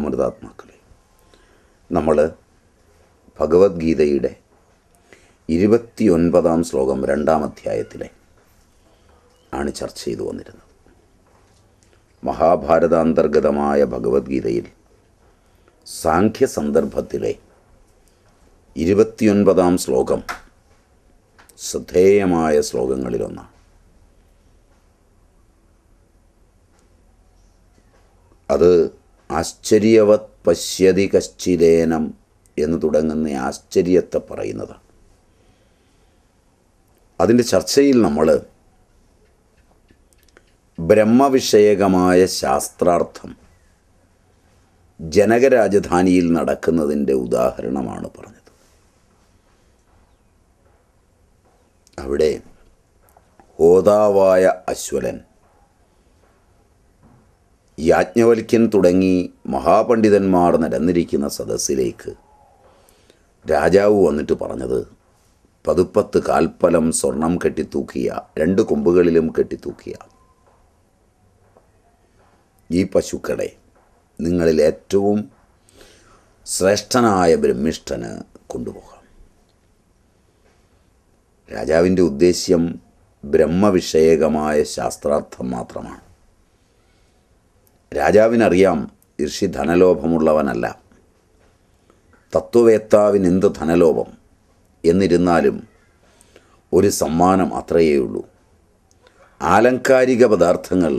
അമൃതാത്മാക്കളെ നമ്മൾ ഭഗവത്ഗീതയുടെ ഇരുപത്തിയൊൻപതാം ശ്ലോകം രണ്ടാം അധ്യായത്തിലെ ആണ് ചർച്ച ചെയ്തു വന്നിരുന്നത് മഹാഭാരതാന്തർഗതമായ ഭഗവത്ഗീതയിൽ സാഖ്യ സന്ദർഭത്തിലെ ഇരുപത്തിയൊൻപതാം ശ്ലോകം ശ്രദ്ധേയമായ ശ്ലോകങ്ങളിലൊന്നാണ് അത് ആശ്ചര്യവത് പശ്യതി കശ്ചിലേനം എന്ന് തുടങ്ങുന്ന ആശ്ചര്യത്തെ പറയുന്നതാണ് അതിൻ്റെ ചർച്ചയിൽ നമ്മൾ ബ്രഹ്മവിഷയകമായ ശാസ്ത്രാർത്ഥം ജനകരാജധാനിയിൽ നടക്കുന്നതിൻ്റെ ഉദാഹരണമാണ് പറഞ്ഞത് അവിടെ ഹോതാവായ അശ്വലൻ യാജ്ഞവൽക്യൻ തുടങ്ങി മഹാപണ്ഡിതന്മാർ നടന്നിരിക്കുന്ന സദസ്സിലേക്ക് രാജാവ് വന്നിട്ട് പറഞ്ഞത് പതുപ്പത്ത് കാൽപ്പലം സ്വർണം കെട്ടിത്തൂക്കിയ രണ്ട് കൊമ്പുകളിലും കെട്ടിത്തൂക്കിയ ഈ പശുക്കളെ നിങ്ങളിൽ ഏറ്റവും ശ്രേഷ്ഠനായ ബ്രഹ്മിഷ്ഠന് കൊണ്ടുപോകാം രാജാവിൻ്റെ ഉദ്ദേശ്യം ബ്രഹ്മവിഷയകമായ ശാസ്ത്രാർത്ഥം മാത്രമാണ് രാജാവിനറിയാം ഋഷി ധനലോഭമുള്ളവനല്ല തത്വവേത്താവിന് എന്ത് ധനലോഭം എന്നിരുന്നാലും ഒരു സമ്മാനം അത്രയേയുള്ളൂ ആലങ്കാരിക പദാർത്ഥങ്ങൾ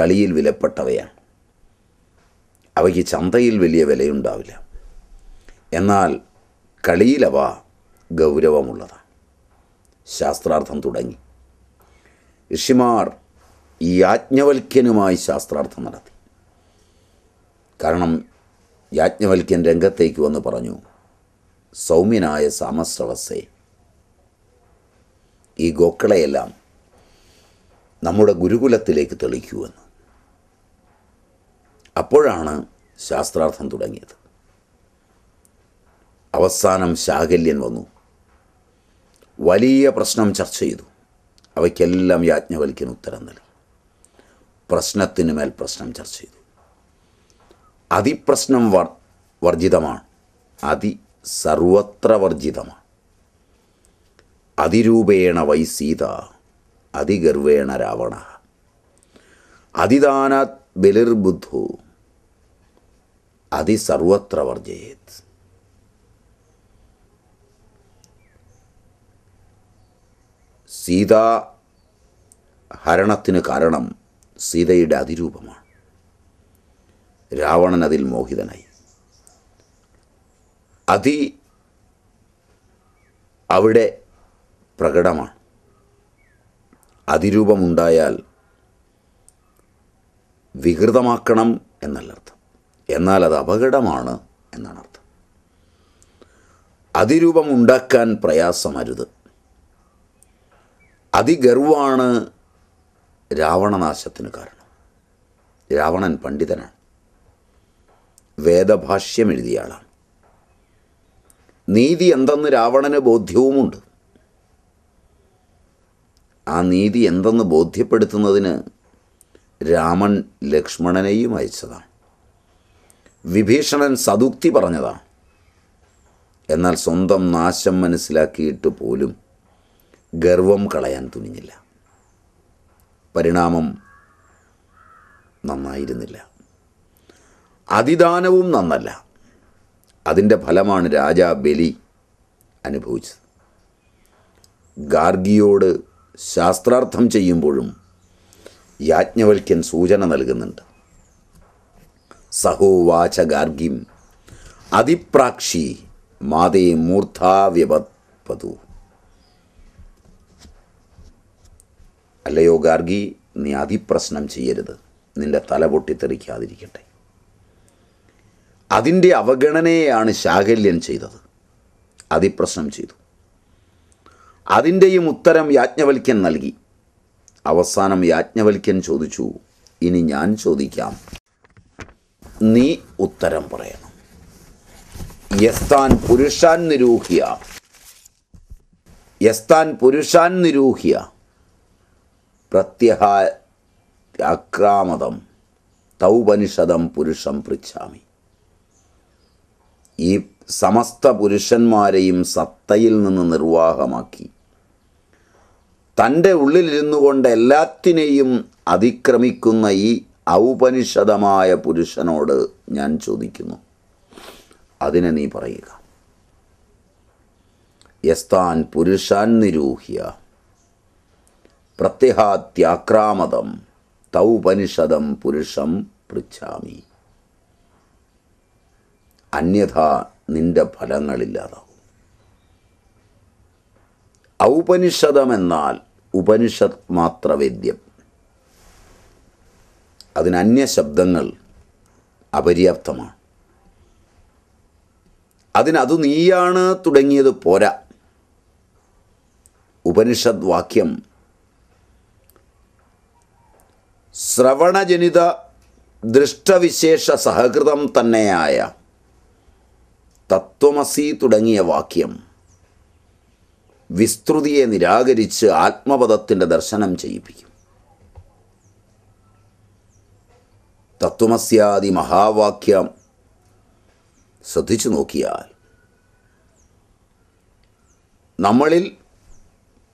കളിയിൽ വിലപ്പെട്ടവയാണ് അവയ്ക്ക് ചന്തയിൽ വലിയ വിലയുണ്ടാവില്ല എന്നാൽ കളിയിലവ ഗൗരവമുള്ളതാണ് ശാസ്ത്രാർത്ഥം തുടങ്ങി ഋഷിമാർ ഈ യാജ്ഞവൽക്യനുമായി ശാസ്ത്രാർത്ഥം നടത്തി കാരണം യാജ്ഞവൽക്യൻ രംഗത്തേക്ക് വന്ന് പറഞ്ഞു സൗമ്യനായ സാമസ്രവസേ ഈ ഗോക്കളെയെല്ലാം നമ്മുടെ ഗുരുകുലത്തിലേക്ക് തെളിക്കുമെന്ന് അപ്പോഴാണ് ശാസ്ത്രാർത്ഥം തുടങ്ങിയത് അവസാനം ശാകല്യൻ വന്നു വലിയ പ്രശ്നം ചർച്ച ചെയ്തു അവയ്ക്കെല്ലാം യാജ്ഞവൽക്കൻ ഉത്തരം നൽകി പ്രശ്നത്തിന് മേൽ പ്രശ്നം ചർച്ച ചെയ്തു അതിപ്രശ്നം വർ വർജിതമാണ് അതി സർവത്ര വർജിതമാണ് അതിരൂപേണ വൈസീത അതിഗർവേണ രാവണ അതിദാന ബലിർബുദ്ധു അതിസർവത്ര വർജയേത് സീതാ ഹരണത്തിന് കാരണം സീതയുടെ അതിരൂപമാണ് രാവണൻ അതിൽ മോഹിതനായി അതി അവിടെ പ്രകടമാണ് അതിരൂപമുണ്ടായാൽ വികൃതമാക്കണം എന്നല്ല അർത്ഥം എന്നാൽ അത് അപകടമാണ് എന്നാണ് അർത്ഥം അതിരൂപമുണ്ടാക്കാൻ പ്രയാസമരുത് അതിഗർവാണ് രാവണനാശത്തിന് കാരണം രാവണൻ പണ്ഡിതനാണ് വേദഭാഷ്യം എഴുതിയ ആളാണ് നീതി എന്തെന്ന് രാവണന് ബോധ്യവുമുണ്ട് ആ നീതി എന്തെന്ന് ബോധ്യപ്പെടുത്തുന്നതിന് രാമൻ ലക്ഷ്മണനെയും അയച്ചതാണ് വിഭീഷണൻ സതുക്തി പറഞ്ഞതാണ് എന്നാൽ സ്വന്തം നാശം മനസ്സിലാക്കിയിട്ട് പോലും ഗർവം കളയാൻ തുനിഞ്ഞില്ല പരിണാമം നന്നായിരുന്നില്ല അതിദാനവും നന്നല്ല അതിൻ്റെ ഫലമാണ് രാജ ബലി അനുഭവിച്ചത് ഗാർഗിയോട് ശാസ്ത്രാർത്ഥം ചെയ്യുമ്പോഴും യാജ്ഞവൽക്യൻ സൂചന നൽകുന്നുണ്ട് സഹോവാച ഗാർഗിം അതിപ്രാക്ഷി മാതേ മൂർധാവ്യപതു അല്ലയോ ഗാർഗി നീ അതിപ്രശ്നം ചെയ്യരുത് നിന്റെ തല പൊട്ടിത്തെറിക്കാതിരിക്കട്ടെ അതിൻ്റെ അവഗണനയെയാണ് ശാകല്യം ചെയ്തത് അതിപ്രശ്നം ചെയ്തു അതിൻ്റെയും ഉത്തരം യാജ്ഞവൽക്യൻ നൽകി അവസാനം യാജ്ഞവൽക്യൻ ചോദിച്ചു ഇനി ഞാൻ ചോദിക്കാം നീ ഉത്തരം പറയണം യസ്താൻ പുരുഷാൻ നിരൂഹിയ യസ്താൻ പുരുഷാൻ നിരൂഹിയ പ്രത്യഹ അക്രാമതം തൗപനിഷതം പുരുഷം പൃച്ഛാമി ഈ സമസ്ത പുരുഷന്മാരെയും സത്തയിൽ നിന്ന് നിർവാഹമാക്കി തൻ്റെ ഉള്ളിലിരുന്നു കൊണ്ട് എല്ലാത്തിനെയും അതിക്രമിക്കുന്ന ഈ ഔപനിഷദമായ പുരുഷനോട് ഞാൻ ചോദിക്കുന്നു അതിനെ നീ പറയുക യസ്താൻ പുരുഷാൻ നിരൂഹ്യ പ്രത്യഹാത്യാക്രാമതം തൗപനിഷദം പുരുഷം പൃച്ഛാമി അന്യഥ നിന്റെ ഫലങ്ങളില്ലാതാകും ഔപനിഷദമെന്നാൽ ഉപനിഷത് മാത്രവേദ്യം അതിനന്യ ശബ്ദങ്ങൾ അപര്യാപ്തമാണ് അതിനത് നീയാണ് തുടങ്ങിയത് പോരാ ഉപനിഷദ് വാക്യം ശ്രവണജനിത ദൃഷ്ടവിശേഷ സഹകൃതം തന്നെയായ തത്വമസി തുടങ്ങിയ വാക്യം വിസ്തൃതിയെ നിരാകരിച്ച് ആത്മപദത്തിൻ്റെ ദർശനം ചെയ്യിപ്പിക്കും തത്വമസ്യാദി മഹാവാക്യം ശ്രദ്ധിച്ചു നോക്കിയാൽ നമ്മളിൽ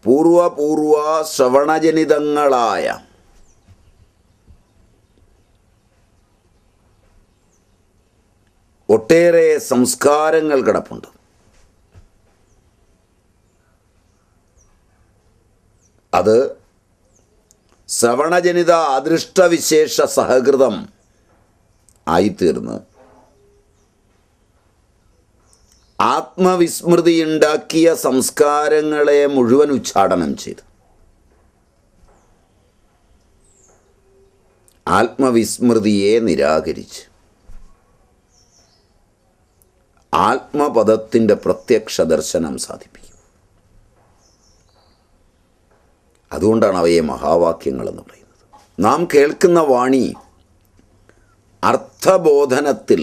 പൂർവപൂർവ ശ്രവണജനിതങ്ങളായ ഒട്ടേറെ സംസ്കാരങ്ങൾ കിടപ്പുണ്ട് അത് ശ്രവണജനിത അദൃഷ്ടവിശേഷ സഹകൃതം ആയിത്തീർന്ന് ആത്മവിസ്മൃതിയുണ്ടാക്കിയ സംസ്കാരങ്ങളെ മുഴുവൻ ഉച്ചാടനം ചെയ്തു ആത്മവിസ്മൃതിയെ നിരാകരിച്ചു ആത്മപദത്തിൻ്റെ പ്രത്യക്ഷ ദർശനം സാധിപ്പിക്കും അതുകൊണ്ടാണ് അവയെ മഹാവാക്യങ്ങൾ എന്ന് പറയുന്നത് നാം കേൾക്കുന്ന വാണി അർത്ഥബോധനത്തിൽ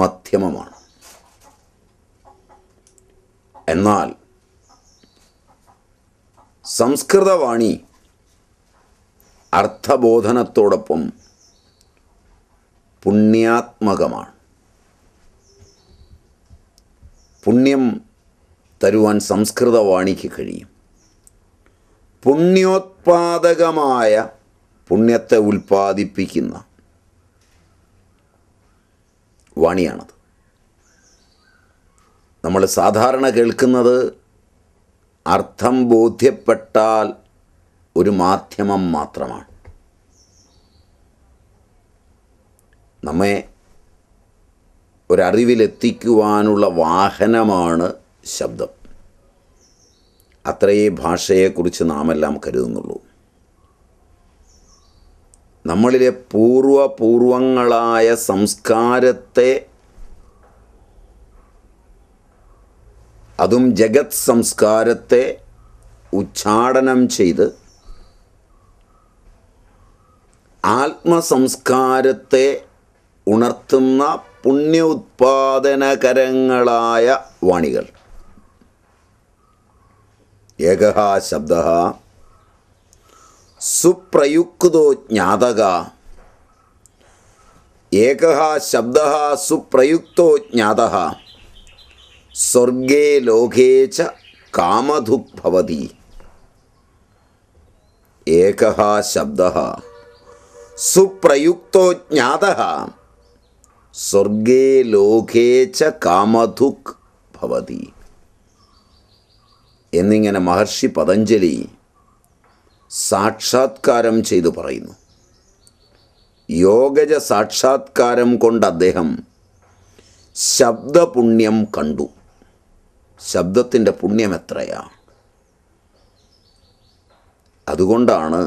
മധ്യമമാണ് എന്നാൽ സംസ്കൃതവാണി അർത്ഥബോധനത്തോടൊപ്പം പുണ്യാത്മകമാണ് പുണ്യം തരുവാൻ സംസ്കൃതവാണിക്ക് കഴിയും പുണ്യോത്പാദകമായ പുണ്യത്തെ ഉൽപ്പാദിപ്പിക്കുന്ന വാണിയാണത് നമ്മൾ സാധാരണ കേൾക്കുന്നത് അർത്ഥം ബോധ്യപ്പെട്ടാൽ ഒരു മാധ്യമം മാത്രമാണ് നമ്മെ ഒരറിവിലെത്തിക്കുവാനുള്ള വാഹനമാണ് ശബ്ദം അത്രയേ ഭാഷയെക്കുറിച്ച് നാമെല്ലാം കരുതുന്നുള്ളൂ നമ്മളിലെ പൂർവപൂർവങ്ങളായ സംസ്കാരത്തെ അതും ജഗത് സംസ്കാരത്തെ ഉച്ചാടനം ചെയ്ത് ആത്മസംസ്കാരത്തെ ഉണർത്തുന്ന പുണ്യോത്പാദനകരങ്ങളായ വാണികൾ ഏകഹ ശബ്ദ സുപ്രയുക്തോ ജ്ഞാതക ഏകഹ ശബ്ദ സുപ്രയുക്തോ ജ്ഞാത സ്വർഗേ ലോകേ ച കാമധുഭവതി ഏകഹ ശബ്ദ സുപ്രയുക്തോ ജ്ഞാത സ്വർഗേ ലോകേ ച കാമധുക് ഭവതി എന്നിങ്ങനെ മഹർഷി പതഞ്ജലി സാക്ഷാത്കാരം ചെയ്തു പറയുന്നു യോഗജ സാക്ഷാത്കാരം കൊണ്ട് അദ്ദേഹം ശബ്ദപുണ്യം കണ്ടു ശബ്ദത്തിൻ്റെ പുണ്യം എത്രയാ അതുകൊണ്ടാണ്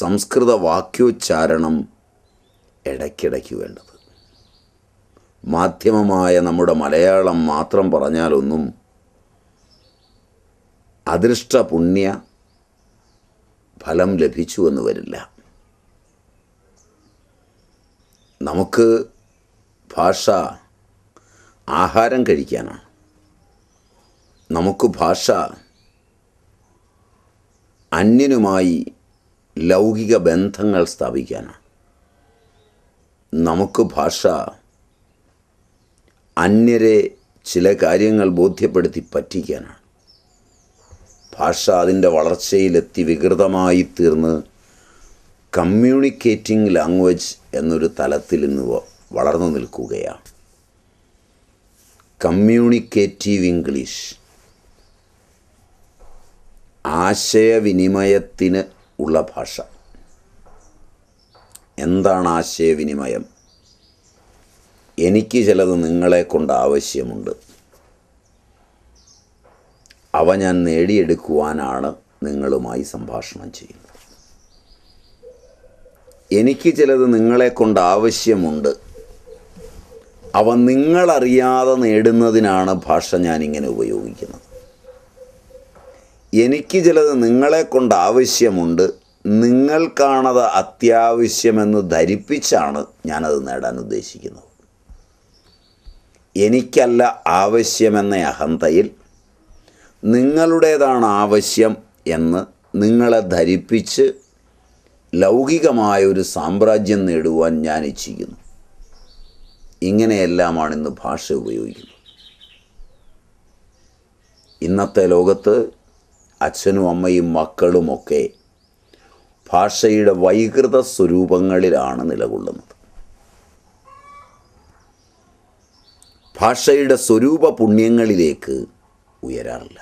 സംസ്കൃത വാക്യോച്ചാരണം ഇടയ്ക്കിടയ്ക്ക് വേണ്ടത് മാധ്യമമായ നമ്മുടെ മലയാളം മാത്രം പറഞ്ഞാലൊന്നും അദൃഷ്ട പുണ്യ ഫലം ലഭിച്ചു എന്ന് വരില്ല നമുക്ക് ഭാഷ ആഹാരം കഴിക്കാനാണ് നമുക്ക് ഭാഷ അന്യനുമായി ലൗകിക ബന്ധങ്ങൾ സ്ഥാപിക്കാനാണ് നമുക്ക് ഭാഷ അന്യരെ ചില കാര്യങ്ങൾ ബോധ്യപ്പെടുത്തി പറ്റിക്കാനാണ് ഭാഷ അതിൻ്റെ വളർച്ചയിലെത്തി വികൃതമായി തീർന്ന് കമ്മ്യൂണിക്കേറ്റിംഗ് ലാംഗ്വേജ് എന്നൊരു തലത്തിൽ ഇന്ന് വളർന്നു നിൽക്കുകയാണ് കമ്മ്യൂണിക്കേറ്റീവ് ഇംഗ്ലീഷ് ആശയവിനിമയത്തിന് ഉള്ള ഭാഷ എന്താണ് ആശയവിനിമയം എനിക്ക് ചിലത് നിങ്ങളെ കൊണ്ട് ആവശ്യമുണ്ട് അവ ഞാൻ നേടിയെടുക്കുവാനാണ് നിങ്ങളുമായി സംഭാഷണം ചെയ്യുന്നത് എനിക്ക് ചിലത് നിങ്ങളെ കൊണ്ട് ആവശ്യമുണ്ട് അവ നിങ്ങളറിയാതെ നേടുന്നതിനാണ് ഭാഷ ഞാനിങ്ങനെ ഉപയോഗിക്കുന്നത് എനിക്ക് ചിലത് നിങ്ങളെ കൊണ്ട് ആവശ്യമുണ്ട് നിങ്ങൾക്കാണത് അത്യാവശ്യമെന്ന് ധരിപ്പിച്ചാണ് ഞാനത് നേടാൻ ഉദ്ദേശിക്കുന്നത് എനിക്കല്ല ആവശ്യമെന്ന അഹന്തയിൽ നിങ്ങളുടേതാണ് ആവശ്യം എന്ന് നിങ്ങളെ ധരിപ്പിച്ച് ലൗകികമായൊരു ഒരു സാമ്രാജ്യം നേടുവാൻ ഞാൻ ഇച്ഛിക്കുന്നു ഇങ്ങനെയെല്ലാമാണ് ഇന്ന് ഭാഷ ഉപയോഗിക്കുന്നത് ഇന്നത്തെ ലോകത്ത് അച്ഛനും അമ്മയും മക്കളുമൊക്കെ ഭാഷയുടെ വൈകൃത സ്വരൂപങ്ങളിലാണ് നിലകൊള്ളുന്നത് ഭാഷയുടെ സ്വരൂപ പുണ്യങ്ങളിലേക്ക് ഉയരാറില്ല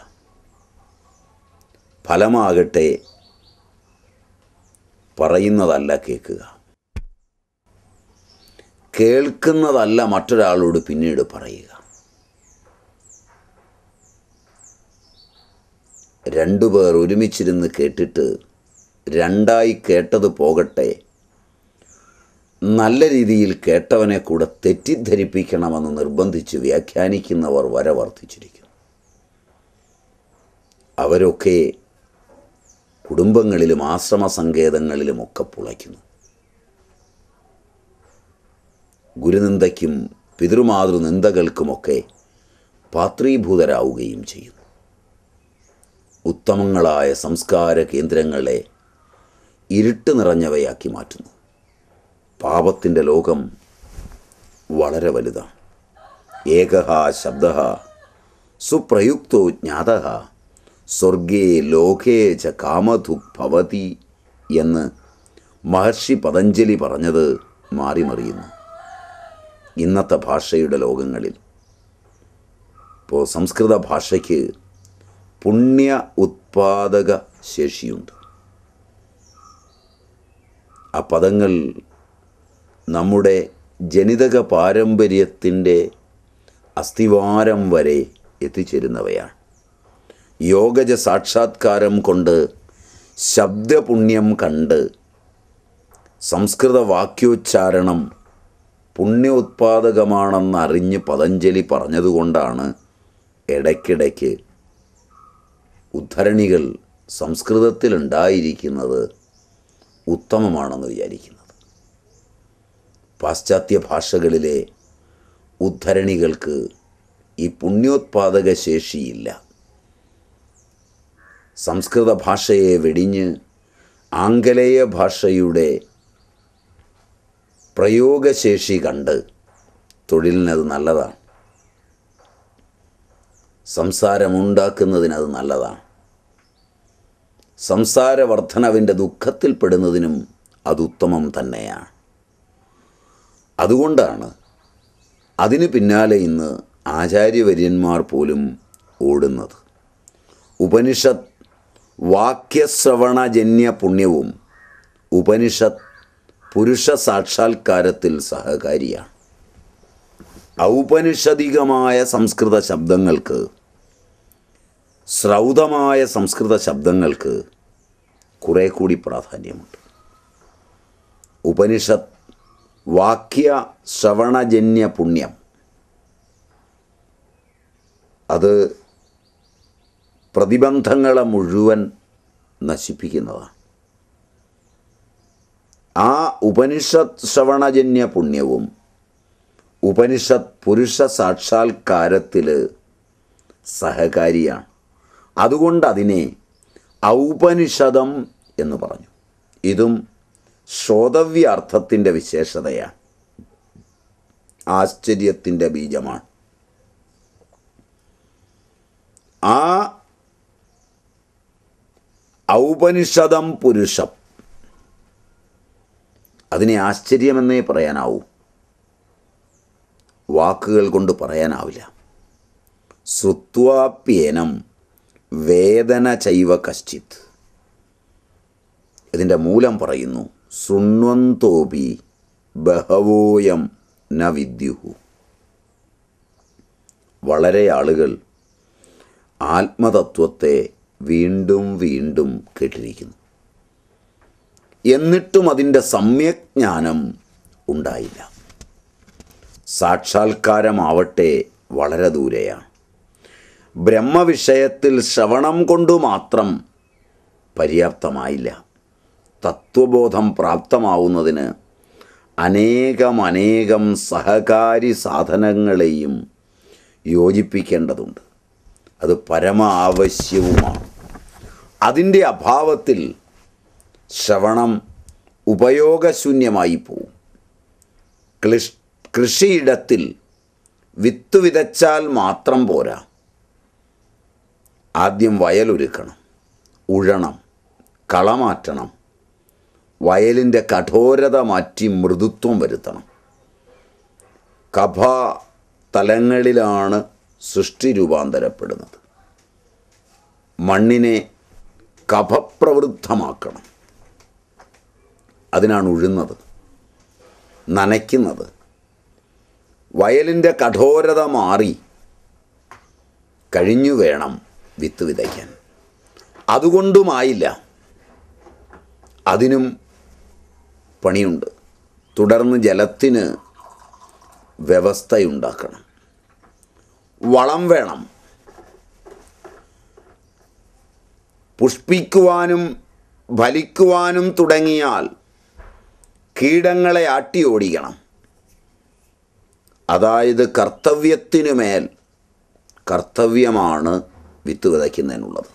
ഫലമാകട്ടെ പറയുന്നതല്ല കേൾക്കുക കേൾക്കുന്നതല്ല മറ്റൊരാളോട് പിന്നീട് പറയുക രണ്ടു പേർ ഒരുമിച്ചിരുന്ന് കേട്ടിട്ട് രണ്ടായി കേട്ടത് പോകട്ടെ നല്ല രീതിയിൽ കേട്ടവനെ കൂടെ തെറ്റിദ്ധരിപ്പിക്കണമെന്ന് നിർബന്ധിച്ച് വ്യാഖ്യാനിക്കുന്നവർ വരെ വർദ്ധിച്ചിരിക്കുന്നു അവരൊക്കെ കുടുംബങ്ങളിലും ആശ്രമ സങ്കേതങ്ങളിലുമൊക്കെ പുളയ്ക്കുന്നു ഗുരുനിന്ദയ്ക്കും പിതൃമാതൃ പാത്രീഭൂതരാവുകയും ചെയ്യുന്നു ഉത്തമങ്ങളായ സംസ്കാര കേന്ദ്രങ്ങളെ ഇരുട്ട് നിറഞ്ഞവയാക്കി മാറ്റുന്നു പാപത്തിൻ്റെ ലോകം വളരെ വലുതാണ് ഏകഹ ശബ്ദ സുപ്രയുക്തോ ജ്ഞാത സ്വർഗേ ലോകേ ച കാമധുക് ഭവതി എന്ന് മഹർഷി പതഞ്ജലി പറഞ്ഞത് മാറിമറിയുന്നു ഇന്നത്തെ ഭാഷയുടെ ലോകങ്ങളിൽ ഇപ്പോൾ സംസ്കൃത ഭാഷയ്ക്ക് പുണ്യ ഉത്പാദക ശേഷിയുണ്ട് ആ പദങ്ങൾ നമ്മുടെ ജനിതക പാരമ്പര്യത്തിൻ്റെ അസ്ഥിവാരം വരെ എത്തിച്ചേരുന്നവയാണ് യോഗജ സാക്ഷാത്കാരം കൊണ്ട് ശബ്ദപുണ്യം കണ്ട് സംസ്കൃത വാക്യോച്ചാരണം പുണ്യോത്പാദകമാണെന്നറിഞ്ഞ് പതഞ്ജലി പറഞ്ഞതുകൊണ്ടാണ് ഇടയ്ക്കിടയ്ക്ക് ഉദ്ധരണികൾ സംസ്കൃതത്തിലുണ്ടായിരിക്കുന്നത് ഉത്തമമാണെന്ന് വിചാരിക്കുന്നു പാശ്ചാത്യ ഭാഷകളിലെ ഉദ്ധരണികൾക്ക് ഈ പുണ്യോത്പാദക ശേഷിയില്ല സംസ്കൃത ഭാഷയെ വെടിഞ്ഞ് ആംഗലേയ ഭാഷയുടെ പ്രയോഗശേഷി കണ്ട് തൊഴിലിനത് നല്ലതാണ് സംസാരമുണ്ടാക്കുന്നതിനത് നല്ലതാണ് സംസാരവർദ്ധനവിൻ്റെ ദുഃഖത്തിൽപ്പെടുന്നതിനും അതുത്തമം തന്നെയാണ് അതുകൊണ്ടാണ് അതിന് പിന്നാലെ ഇന്ന് ആചാര്യവര്യന്മാർ പോലും ഓടുന്നത് ഉപനിഷത്ത് വാക്യശ്രവണജന്യ പുണ്യവും ഉപനിഷത്ത് പുരുഷ സാക്ഷാത്കാരത്തിൽ സഹകാരിയാണ് ഔപനിഷധികമായ സംസ്കൃത ശബ്ദങ്ങൾക്ക് ശ്രൗതമായ സംസ്കൃത ശബ്ദങ്ങൾക്ക് കുറേ കൂടി പ്രാധാന്യമുണ്ട് ഉപനിഷത്ത് വാക്യ ശ്രവണജന്യ പുണ്യം അത് പ്രതിബന്ധങ്ങളെ മുഴുവൻ നശിപ്പിക്കുന്നതാണ് ആ ഉപനിഷത് ശ്രവണജന്യ പുണ്യവും ഉപനിഷത് പുരുഷ സാക്ഷാത്കാരത്തിൽ സഹകാരിയാണ് അതുകൊണ്ട് അതിനെ ഔപനിഷതം എന്ന് പറഞ്ഞു ഇതും ശ്രോതവ്യ അർത്ഥത്തിൻ്റെ വിശേഷതയാണ് ആശ്ചര്യത്തിൻ്റെ ബീജമാണ് ആ ഔപനിഷദം പുരുഷം അതിനെ ആശ്ചര്യമെന്നേ പറയാനാവൂ വാക്കുകൾ കൊണ്ട് പറയാനാവില്ല ശ്രുത്വാപ്യേനം വേദന ചൈവ കശ്ചിത് ഇതിൻ്റെ മൂലം പറയുന്നു ശൃണ്വന്തോപി ബഹവോയം ന വിദ്യുഹു വളരെ ആളുകൾ ആത്മതത്വത്തെ വീണ്ടും വീണ്ടും കേട്ടിരിക്കുന്നു എന്നിട്ടും അതിൻ്റെ സമ്യജ്ഞാനം ഉണ്ടായില്ല സാക്ഷാത്കാരമാവട്ടെ വളരെ ദൂരെയാണ് ബ്രഹ്മവിഷയത്തിൽ ശ്രവണം കൊണ്ടു മാത്രം പര്യാപ്തമായില്ല തത്വബോധം പ്രാപ്തമാവുന്നതിന് അനേകമനേകം സഹകാരി സാധനങ്ങളെയും യോജിപ്പിക്കേണ്ടതുണ്ട് അത് പരമാവശ്യവുമാണ് അതിൻ്റെ അഭാവത്തിൽ ശ്രവണം ഉപയോഗശൂന്യമായി പോവും ക്ലിഷ് കൃഷിയിടത്തിൽ വിത്ത് വിതച്ചാൽ മാത്രം പോരാ ആദ്യം വയലൊരുക്കണം ഉഴണം കളമാറ്റണം വയലിൻ്റെ കഠോരത മാറ്റി മൃദുത്വം വരുത്തണം കഭ തലങ്ങളിലാണ് സൃഷ്ടി രൂപാന്തരപ്പെടുന്നത് മണ്ണിനെ കഭപ്രവൃദ്ധമാക്കണം അതിനാണ് ഉഴുന്നത് നനയ്ക്കുന്നത് വയലിൻ്റെ കഠോരത മാറി കഴിഞ്ഞു വേണം വിത്ത് വിതയ്ക്കാൻ അതുകൊണ്ടുമായില്ല അതിനും പണിയുണ്ട് തുടർന്ന് ജലത്തിന് വ്യവസ്ഥയുണ്ടാക്കണം വളം വേണം പുഷ്പിക്കുവാനും ഫലിക്കുവാനും തുടങ്ങിയാൽ കീടങ്ങളെ ആട്ടി ഓടിക്കണം അതായത് കർത്തവ്യത്തിനു മേൽ കർത്തവ്യമാണ് വിത്ത് വിതയ്ക്കുന്നതിനുള്ളത്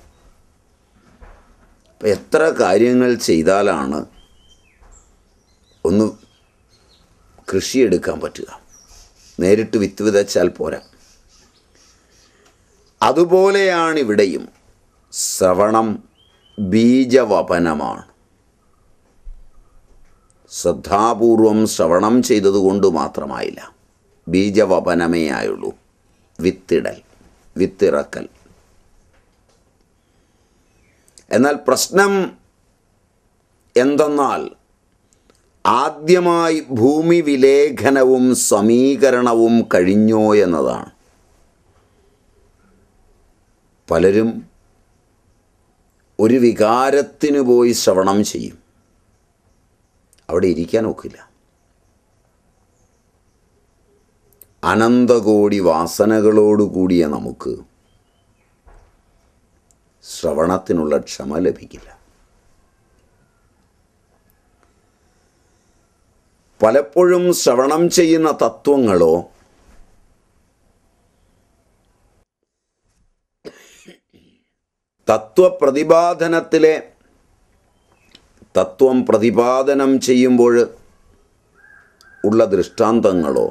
എത്ര കാര്യങ്ങൾ ചെയ്താലാണ് ഒന്ന് കൃഷി എടുക്കാൻ പറ്റുക നേരിട്ട് വിത്ത് വിതച്ചാൽ പോരാ അതുപോലെയാണ് ഇവിടെയും ശ്രവണം ബീജവപനമാണ് ശ്രദ്ധാപൂർവം ശ്രവണം ചെയ്തതുകൊണ്ട് മാത്രമായില്ല ബീജവപനമേ ആയുള്ളൂ വിത്തിടൽ വിത്തിറക്കൽ എന്നാൽ പ്രശ്നം എന്തെന്നാൽ ആദ്യമായി ഭൂമി വിലേഖനവും സമീകരണവും കഴിഞ്ഞോ എന്നതാണ് പലരും ഒരു വികാരത്തിന് പോയി ശ്രവണം ചെയ്യും അവിടെ ഇരിക്കാൻ ഒക്കില്ല അനന്തകോടി വാസനകളോടുകൂടിയ നമുക്ക് ശ്രവണത്തിനുള്ള ക്ഷമ ലഭിക്കില്ല പലപ്പോഴും ശ്രവണം ചെയ്യുന്ന തത്വങ്ങളോ തത്വപ്രതിപാദനത്തിലെ തത്വം പ്രതിപാദനം ചെയ്യുമ്പോൾ ഉള്ള ദൃഷ്ടാന്തങ്ങളോ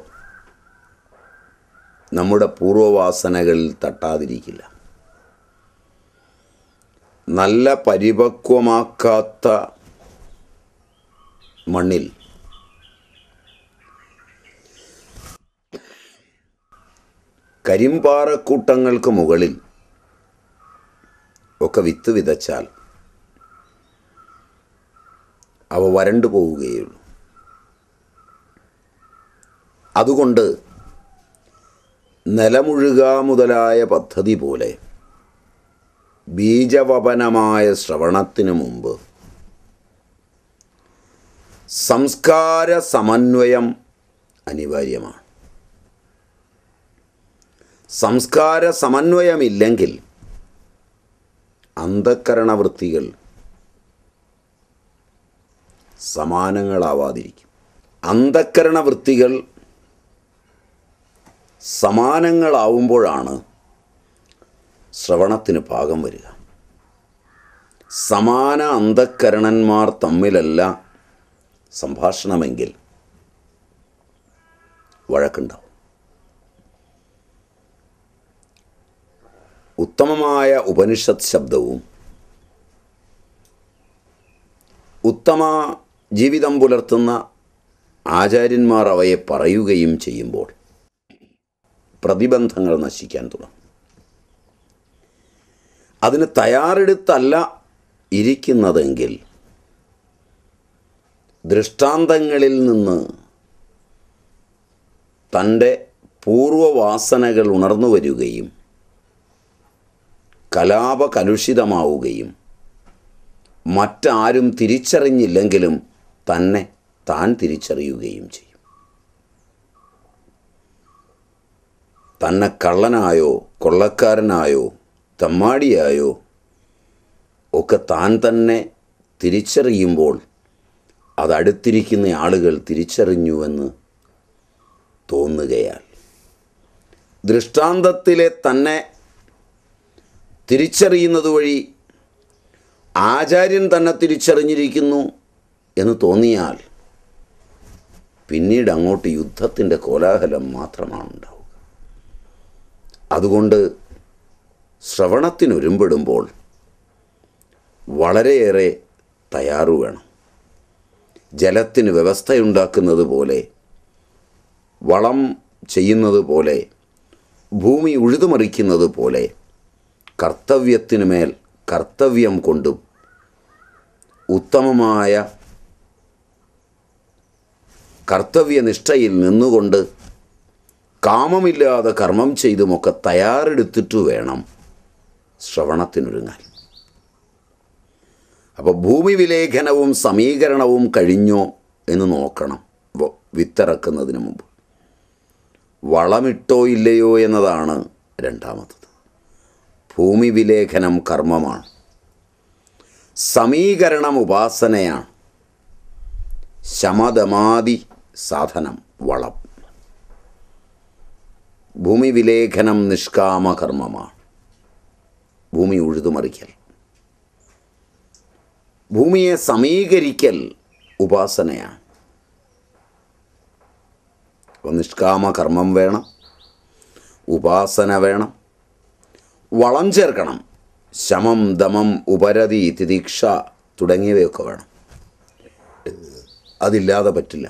നമ്മുടെ പൂർവവാസനകളിൽ തട്ടാതിരിക്കില്ല നല്ല പരിപക്വമാക്കാത്ത മണ്ണിൽ കരിമ്പാറക്കൂട്ടങ്ങൾക്ക് മുകളിൽ ഒക്കെ വിത്ത് വിതച്ചാൽ അവ വരണ്ടു പോവുകയുള്ളൂ അതുകൊണ്ട് നിലമുഴുക മുതലായ പദ്ധതി പോലെ ബീജവപനമായ ശ്രവണത്തിനു മുമ്പ് സംസ്കാര സമന്വയം അനിവാര്യമാണ് സംസ്കാര സമന്വയമില്ലെങ്കിൽ അന്ധക്കരണവൃത്തികൾ സമാനങ്ങളാവാതിരിക്കും വൃത്തികൾ സമാനങ്ങളാവുമ്പോഴാണ് ശ്രവണത്തിന് പാകം വരിക സമാന അന്ധക്കരണന്മാർ തമ്മിലല്ല സംഭാഷണമെങ്കിൽ വഴക്കുണ്ടാവും ഉത്തമമായ ഉപനിഷത്ത് ശബ്ദവും ഉത്തമ ജീവിതം പുലർത്തുന്ന ആചാര്യന്മാർ അവയെ പറയുകയും ചെയ്യുമ്പോൾ പ്രതിബന്ധങ്ങൾ നശിക്കാൻ തുടങ്ങും അതിന് തയ്യാറെടുത്തല്ല ഇരിക്കുന്നതെങ്കിൽ ദൃഷ്ടാന്തങ്ങളിൽ നിന്ന് തൻ്റെ പൂർവവാസനകൾ ഉണർന്നു വരികയും കലാപകലുഷിതമാവുകയും മറ്റാരും തിരിച്ചറിഞ്ഞില്ലെങ്കിലും തന്നെ താൻ തിരിച്ചറിയുകയും ചെയ്യും തന്നെ കള്ളനായോ കൊള്ളക്കാരനായോ തമ്മാടിയായോ ഒക്കെ താൻ തന്നെ തിരിച്ചറിയുമ്പോൾ അതടുത്തിരിക്കുന്ന ആളുകൾ തിരിച്ചറിഞ്ഞുവെന്ന് തോന്നുകയാൽ ദൃഷ്ടാന്തത്തിലെ തന്നെ തിരിച്ചറിയുന്നത് വഴി ആചാര്യൻ തന്നെ തിരിച്ചറിഞ്ഞിരിക്കുന്നു എന്ന് തോന്നിയാൽ പിന്നീട് അങ്ങോട്ട് യുദ്ധത്തിൻ്റെ കോലാഹലം മാത്രമാണ് ഉണ്ടാവുക അതുകൊണ്ട് ശ്രവണത്തിനൊരുമ്പെടുമ്പോൾ വളരെയേറെ തയ്യാറു വേണം ജലത്തിന് വ്യവസ്ഥയുണ്ടാക്കുന്നത് പോലെ വളം ചെയ്യുന്നത് പോലെ ഭൂമി ഉഴുതുമറിക്കുന്നത് പോലെ കർത്തവ്യത്തിനുമേൽ കർത്തവ്യം കൊണ്ടും ഉത്തമമായ കർത്തവ്യനിഷ്ഠയിൽ നിന്നുകൊണ്ട് കാമമില്ലാതെ കർമ്മം ചെയ്തുമൊക്കെ തയ്യാറെടുത്തിട്ട് വേണം ശ്രവണത്തിനൊരുങ്ങാൻ അപ്പോൾ ഭൂമി വിലേഖനവും സമീകരണവും കഴിഞ്ഞോ എന്ന് നോക്കണം വിത്തിറക്കുന്നതിന് മുമ്പ് വളമിട്ടോ ഇല്ലയോ എന്നതാണ് രണ്ടാമത് ഭൂമി വിലേഖനം കർമ്മമാണ് സമീകരണം ഉപാസനയാണ് ശമതമാദി സാധനം വളം ഭൂമി വിലേഖനം നിഷ്കാമകർമ്മമാണ് ഭൂമി ഉഴുതുമറിക്കൽ ഭൂമിയെ സമീകരിക്കൽ ഉപാസനയാണ് അപ്പോൾ നിഷ്കാമകർമ്മം വേണം ഉപാസന വേണം വളം ചേർക്കണം ശമം ദമം ഉപരതി തിദീക്ഷ തുടങ്ങിയവയൊക്കെ വേണം അതില്ലാതെ പറ്റില്ല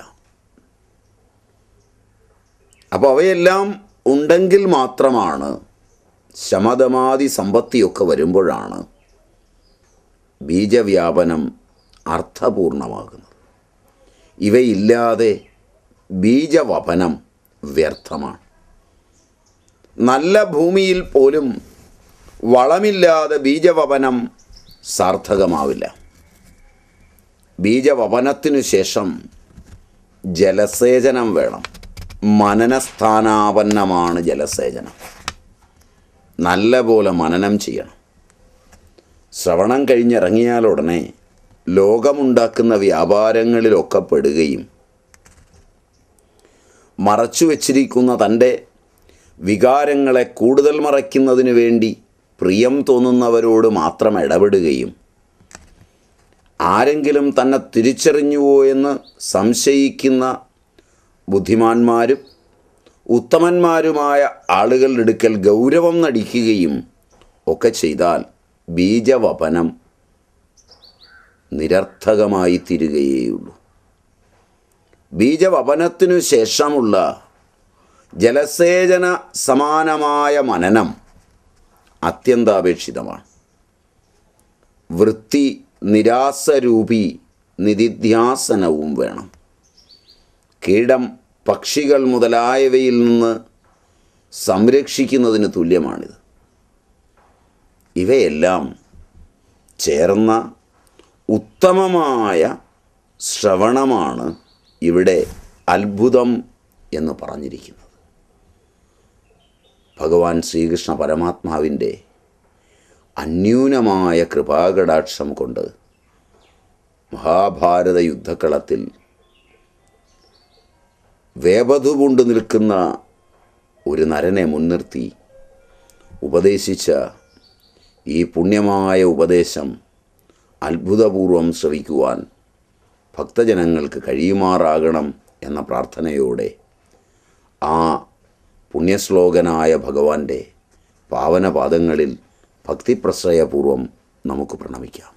അപ്പോൾ അവയെല്ലാം ഉണ്ടെങ്കിൽ മാത്രമാണ് ശമദമാതി സമ്പത്തിയൊക്കെ വരുമ്പോഴാണ് ബീജവ്യാപനം അർത്ഥപൂർണമാകുന്നത് ഇവയില്ലാതെ ബീജവപനം വ്യർത്ഥമാണ് നല്ല ഭൂമിയിൽ പോലും വളമില്ലാതെ ബീജവപനം സാർത്ഥകമാവില്ല ബീജവപനത്തിനു ശേഷം ജലസേചനം വേണം മനനസ്ഥാനാപന്നമാണ് ജലസേചനം നല്ലപോലെ മനനം ചെയ്യണം ശ്രവണം കഴിഞ്ഞിറങ്ങിയാലുടനെ ലോകമുണ്ടാക്കുന്ന വ്യാപാരങ്ങളിലൊക്കെ പെടുകയും മറച്ചു വച്ചിരിക്കുന്ന തൻ്റെ വികാരങ്ങളെ കൂടുതൽ മറയ്ക്കുന്നതിന് വേണ്ടി പ്രിയം തോന്നുന്നവരോട് മാത്രം ഇടപെടുകയും ആരെങ്കിലും തന്നെ തിരിച്ചറിഞ്ഞുവോ എന്ന് സംശയിക്കുന്ന ബുദ്ധിമാന്മാരും ഉത്തമന്മാരുമായ ആളുകളുടെ അടുക്കൽ ഗൗരവം നടിക്കുകയും ഒക്കെ ചെയ്താൽ ബീജവപനം നിരർത്ഥകമായി തീരുകയേയുള്ളൂ ബീജവപനത്തിനു ശേഷമുള്ള ജലസേചന സമാനമായ മനനം അത്യന്താപേക്ഷിതമാണ് വൃത്തി നിരാസരൂപി നിധിധ്യാസനവും വേണം കീടം പക്ഷികൾ മുതലായവയിൽ നിന്ന് സംരക്ഷിക്കുന്നതിന് തുല്യമാണിത് ഇവയെല്ലാം ചേർന്ന ഉത്തമമായ ശ്രവണമാണ് ഇവിടെ അത്ഭുതം എന്ന് പറഞ്ഞിരിക്കുന്നത് ഭഗവാൻ ശ്രീകൃഷ്ണ പരമാത്മാവിൻ്റെ അന്യൂനമായ കൃപാകടാക്ഷം കൊണ്ട് മഹാഭാരത യുദ്ധക്കളത്തിൽ വേപതു കൊണ്ടു നിൽക്കുന്ന ഒരു നരനെ മുൻനിർത്തി ഉപദേശിച്ച ഈ പുണ്യമായ ഉപദേശം അത്ഭുതപൂർവം ശ്രവിക്കുവാൻ ഭക്തജനങ്ങൾക്ക് കഴിയുമാറാകണം എന്ന പ്രാർത്ഥനയോടെ ആ പുണ്യശ്ലോകനായ ഭഗവാന്റെ പാവനപാദങ്ങളിൽ ഭക്തിപ്രശ്രയപൂർവം നമുക്ക് പ്രണമിക്കാം